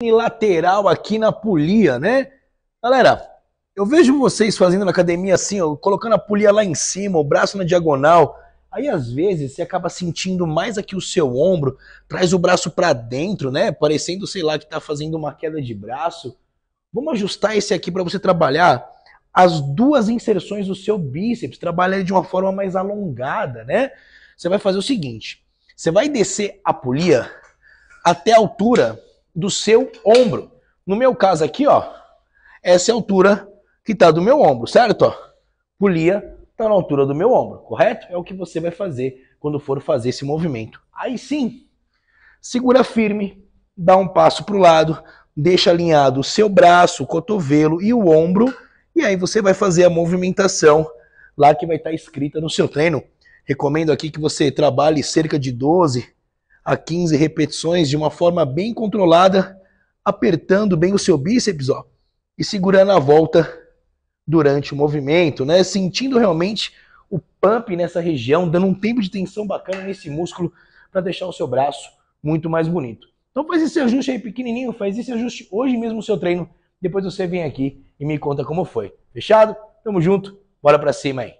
unilateral aqui na polia, né? Galera, eu vejo vocês fazendo na academia assim, ó, colocando a polia lá em cima, o braço na diagonal. Aí às vezes você acaba sentindo mais aqui o seu ombro, traz o braço para dentro, né? Parecendo, sei lá, que tá fazendo uma queda de braço. Vamos ajustar esse aqui para você trabalhar as duas inserções do seu bíceps, trabalhar ele de uma forma mais alongada, né? Você vai fazer o seguinte, você vai descer a polia até a altura do seu ombro. No meu caso aqui, ó, essa é a altura que está do meu ombro, certo? polia está na altura do meu ombro, correto? É o que você vai fazer quando for fazer esse movimento. Aí sim, segura firme, dá um passo para o lado, deixa alinhado o seu braço, o cotovelo e o ombro, e aí você vai fazer a movimentação lá que vai estar tá escrita no seu treino. Recomendo aqui que você trabalhe cerca de 12 a 15 repetições de uma forma bem controlada, apertando bem o seu bíceps, ó, e segurando a volta durante o movimento, né? Sentindo realmente o pump nessa região, dando um tempo de tensão bacana nesse músculo para deixar o seu braço muito mais bonito. Então faz esse ajuste aí pequenininho, faz esse ajuste hoje mesmo no seu treino. Depois você vem aqui e me conta como foi. Fechado? Tamo junto. Bora pra cima aí.